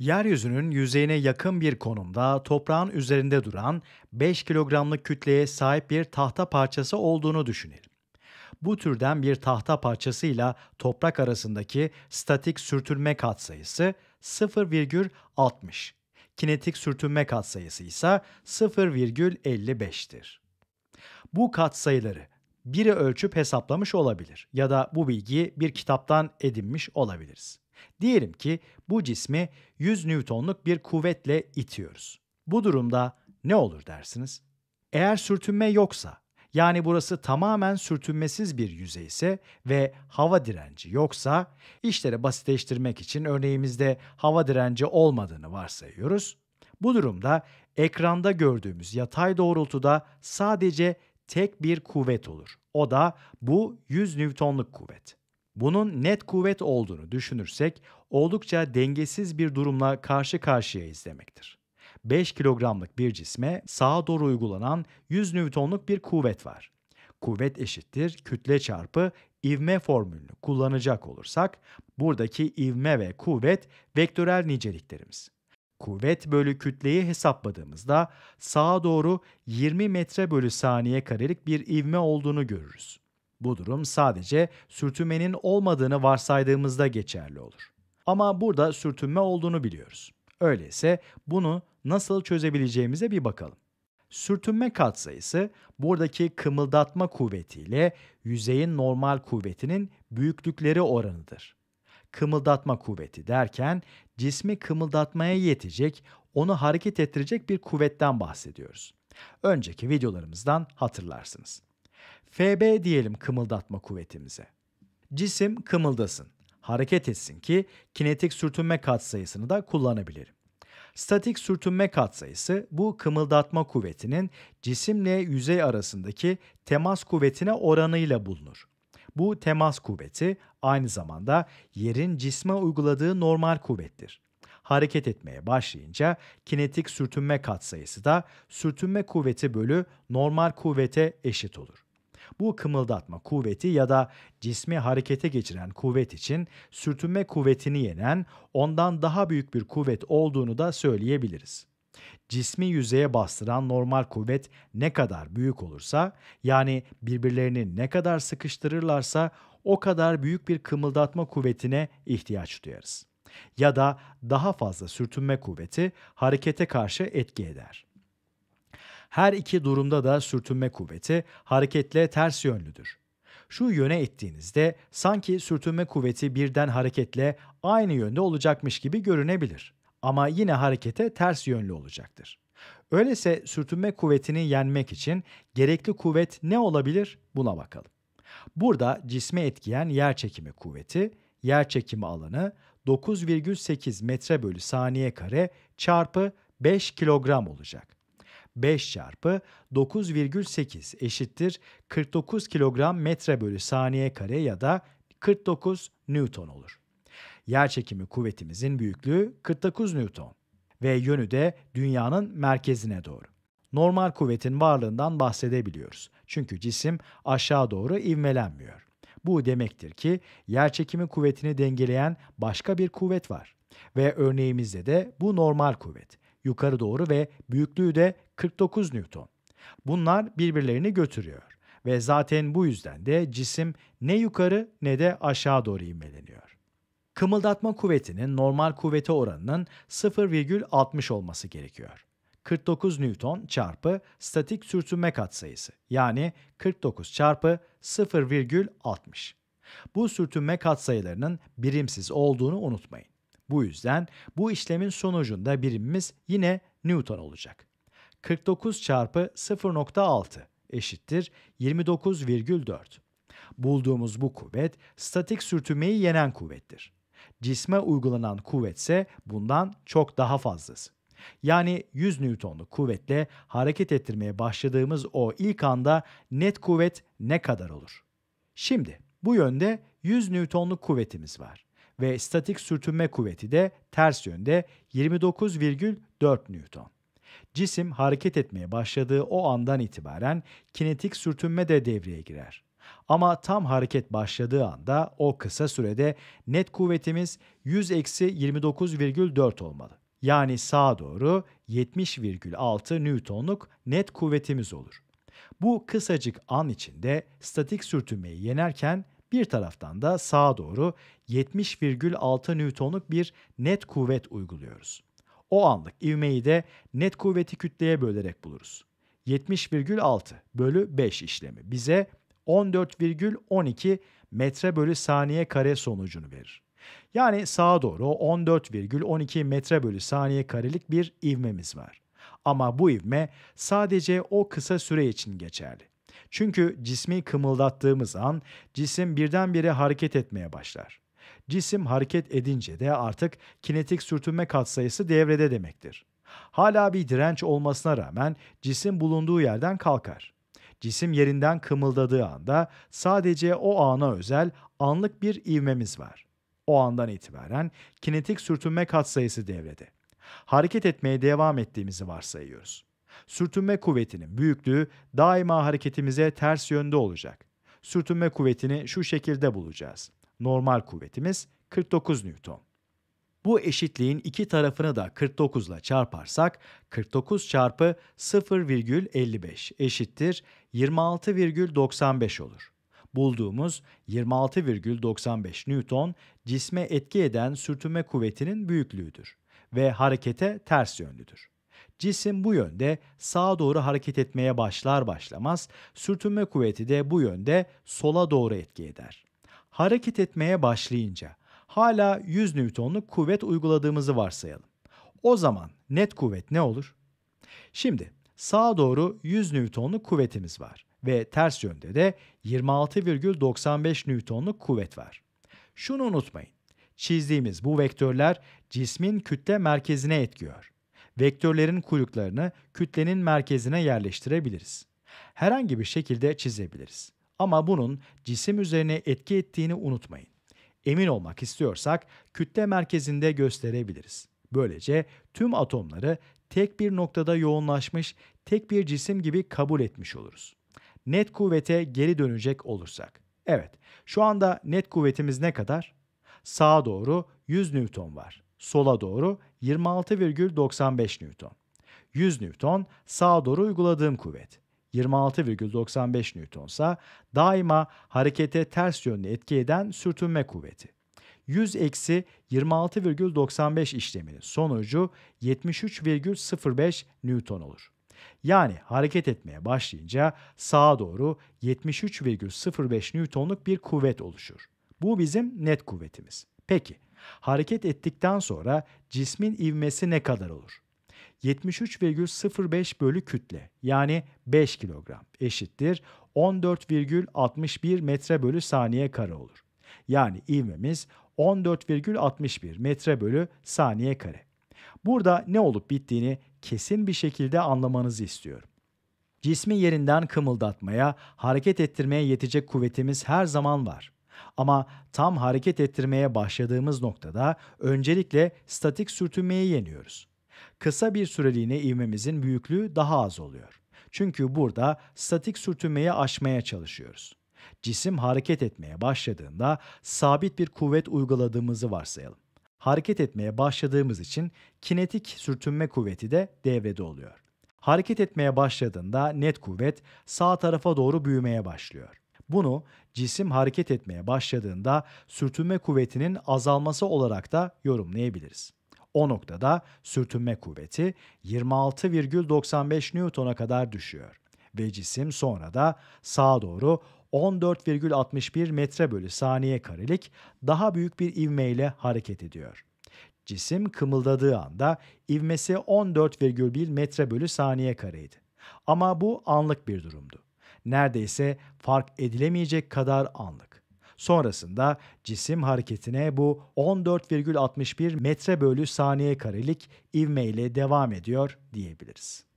Yeryüzünün yüzeyine yakın bir konumda toprağın üzerinde duran 5 kilogramlık kütleye sahip bir tahta parçası olduğunu düşünelim. Bu türden bir tahta parçasıyla toprak arasındaki statik sürtünme katsayısı 0,60. Kinetik sürtünme katsayısı ise 0,55'tir. Bu katsayıları biri ölçüp hesaplamış olabilir ya da bu bilgiyi bir kitaptan edinmiş olabiliriz. Diyelim ki bu cismi 100 Newton'luk bir kuvvetle itiyoruz. Bu durumda ne olur dersiniz? Eğer sürtünme yoksa, yani burası tamamen sürtünmesiz bir yüzey ise ve hava direnci yoksa, işleri basitleştirmek için örneğimizde hava direnci olmadığını varsayıyoruz. Bu durumda ekranda gördüğümüz yatay doğrultuda sadece tek bir kuvvet olur. O da bu 100 Newton'luk kuvvet. Bunun net kuvvet olduğunu düşünürsek oldukça dengesiz bir durumla karşı karşıyayız demektir. 5 kilogramlık bir cisme sağa doğru uygulanan 100 Newton'luk bir kuvvet var. Kuvvet eşittir kütle çarpı ivme formülünü kullanacak olursak buradaki ivme ve kuvvet vektörel niceliklerimiz. Kuvvet bölü kütleyi hesapladığımızda sağa doğru 20 metre bölü saniye karelik bir ivme olduğunu görürüz. Bu durum sadece sürtünmenin olmadığını varsaydığımızda geçerli olur. Ama burada sürtünme olduğunu biliyoruz. Öyleyse bunu nasıl çözebileceğimize bir bakalım. Sürtünme katsayısı buradaki kımıldatma kuvvetiyle yüzeyin normal kuvvetinin büyüklükleri oranıdır. Kımıldatma kuvveti derken cismi kımıldatmaya yetecek, onu hareket ettirecek bir kuvvetten bahsediyoruz. Önceki videolarımızdan hatırlarsınız. FB diyelim kımıldatma kuvvetimize. Cisim kımıldasın, hareket etsin ki kinetik sürtünme katsayısını da kullanabilirim. Statik sürtünme katsayısı bu kımıldatma kuvvetinin cisimle yüzey arasındaki temas kuvvetine oranıyla bulunur. Bu temas kuvveti aynı zamanda yerin cisme uyguladığı normal kuvvettir. Hareket etmeye başlayınca kinetik sürtünme katsayısı da sürtünme kuvveti bölü normal kuvvete eşit olur. Bu kımıldatma kuvveti ya da cismi harekete geçiren kuvvet için sürtünme kuvvetini yenen ondan daha büyük bir kuvvet olduğunu da söyleyebiliriz. Cismi yüzeye bastıran normal kuvvet ne kadar büyük olursa, yani birbirlerini ne kadar sıkıştırırlarsa o kadar büyük bir kımıldatma kuvvetine ihtiyaç duyarız. Ya da daha fazla sürtünme kuvveti harekete karşı etki eder. Her iki durumda da sürtünme kuvveti hareketle ters yönlüdür. Şu yöne ettiğinizde sanki sürtünme kuvveti birden hareketle aynı yönde olacakmış gibi görünebilir. Ama yine harekete ters yönlü olacaktır. Öyleyse sürtünme kuvvetini yenmek için gerekli kuvvet ne olabilir? Buna bakalım. Burada cisme etkiyen yer çekimi kuvveti, yer çekimi alanı 9,8 metre bölü saniye kare çarpı 5 kilogram olacak. 5 çarpı 9,8 eşittir 49 kilogram metre bölü saniye kare ya da 49 Newton olur. Yerçekimi kuvvetimizin büyüklüğü 49 Newton ve yönü de dünyanın merkezine doğru. Normal kuvvetin varlığından bahsedebiliyoruz. Çünkü cisim aşağı doğru ivmelenmiyor. Bu demektir ki yerçekimi kuvvetini dengeleyen başka bir kuvvet var. Ve örneğimizde de bu normal kuvvet yukarı doğru ve büyüklüğü de 49 Newton. Bunlar birbirlerini götürüyor ve zaten bu yüzden de cisim ne yukarı ne de aşağı doğru inmeleniyor. Kımıldatma kuvvetinin normal kuvvete oranının 0,60 olması gerekiyor. 49 Newton çarpı statik sürtünme katsayısı yani 49 çarpı 0,60. Bu sürtünme katsayılarının birimsiz olduğunu unutmayın. Bu yüzden bu işlemin sonucunda birimimiz yine Newton olacak. 49 çarpı 0.6 eşittir 29,4. Bulduğumuz bu kuvvet statik sürtünmeyi yenen kuvvettir. Cisme uygulanan kuvvetse bundan çok daha fazlası. Yani 100 Newton'luk kuvvetle hareket ettirmeye başladığımız o ilk anda net kuvvet ne kadar olur? Şimdi bu yönde 100 Newton'luk kuvvetimiz var ve statik sürtünme kuvveti de ters yönde 29,4 Newton. Cisim hareket etmeye başladığı o andan itibaren kinetik sürtünme de devreye girer. Ama tam hareket başladığı anda o kısa sürede net kuvvetimiz 100-29,4 olmalı. Yani sağa doğru 70,6 Newton'luk net kuvvetimiz olur. Bu kısacık an içinde statik sürtünmeyi yenerken bir taraftan da sağa doğru 70,6 Newton'luk bir net kuvvet uyguluyoruz. O anlık ivmeyi de net kuvveti kütleye bölerek buluruz. 70,6 bölü 5 işlemi bize 14,12 metre bölü saniye kare sonucunu verir. Yani sağa doğru 14,12 metre bölü saniye karelik bir ivmemiz var. Ama bu ivme sadece o kısa süre için geçerli. Çünkü cismi kımıldattığımız an cisim birdenbire hareket etmeye başlar. Cisim hareket edince de artık kinetik sürtünme katsayısı devrede demektir. Hala bir direnç olmasına rağmen cisim bulunduğu yerden kalkar. Cisim yerinden kımıldadığı anda sadece o ana özel anlık bir ivmemiz var. O andan itibaren kinetik sürtünme katsayısı devrede. Hareket etmeye devam ettiğimizi varsayıyoruz sürtünme kuvvetinin büyüklüğü daima hareketimize ters yönde olacak. Sürtünme kuvvetini şu şekilde bulacağız. Normal kuvvetimiz 49 Newton. Bu eşitliğin iki tarafını da 49 ile çarparsak 49 çarpı 0,55 eşittir 26,95 olur. Bulduğumuz 26,95 Newton cisme etki eden sürtünme kuvvetinin büyüklüğüdür ve harekete ters yönlüdür. Cisim bu yönde sağa doğru hareket etmeye başlar başlamaz sürtünme kuvveti de bu yönde sola doğru etki eder. Hareket etmeye başlayınca hala 100 Newton'luk kuvvet uyguladığımızı varsayalım. O zaman net kuvvet ne olur? Şimdi sağa doğru 100 Newton'luk kuvvetimiz var ve ters yönde de 26,95 Newton'luk kuvvet var. Şunu unutmayın. Çizdiğimiz bu vektörler cismin kütle merkezine etkiyor vektörlerin kuyruklarını kütlenin merkezine yerleştirebiliriz. Herhangi bir şekilde çizebiliriz. Ama bunun cisim üzerine etki ettiğini unutmayın. Emin olmak istiyorsak kütle merkezinde gösterebiliriz. Böylece tüm atomları tek bir noktada yoğunlaşmış, tek bir cisim gibi kabul etmiş oluruz. Net kuvvete geri dönecek olursak. Evet, şu anda net kuvvetimiz ne kadar? Sağa doğru 100 Newton var. Sola doğru 26,95 Newton. 100 Newton sağa doğru uyguladığım kuvvet. 26,95 Newton ise daima harekete ters yönlü etki eden sürtünme kuvveti. 100 eksi 26,95 işleminin sonucu 73,05 Newton olur. Yani hareket etmeye başlayınca sağa doğru 73,05 Newton'luk bir kuvvet oluşur. Bu bizim net kuvvetimiz. Peki hareket ettikten sonra cismin ivmesi ne kadar olur? 73,05 bölü kütle yani 5 kilogram eşittir 14,61 metre bölü saniye kare olur. Yani ivmemiz 14,61 metre bölü saniye kare. Burada ne olup bittiğini kesin bir şekilde anlamanızı istiyorum. Cismi yerinden kımıldatmaya, hareket ettirmeye yetecek kuvvetimiz her zaman var. Ama tam hareket ettirmeye başladığımız noktada öncelikle statik sürtünmeyi yeniyoruz. Kısa bir süreliğine ivmemizin büyüklüğü daha az oluyor. Çünkü burada statik sürtünmeyi aşmaya çalışıyoruz. Cisim hareket etmeye başladığında sabit bir kuvvet uyguladığımızı varsayalım. Hareket etmeye başladığımız için kinetik sürtünme kuvveti de devrede oluyor. Hareket etmeye başladığında net kuvvet sağ tarafa doğru büyümeye başlıyor. Bunu cisim hareket etmeye başladığında sürtünme kuvvetinin azalması olarak da yorumlayabiliriz. O noktada sürtünme kuvveti 26,95 Newton'a kadar düşüyor ve cisim sonra da sağa doğru 14,61 metre bölü saniye karelik daha büyük bir ivmeyle hareket ediyor. Cisim kımıldadığı anda ivmesi 14,1 metre bölü saniye kareydi. Ama bu anlık bir durumdu neredeyse fark edilemeyecek kadar anlık. Sonrasında cisim hareketine bu 14,61 metre bölü saniye karelik ivmeyle devam ediyor diyebiliriz.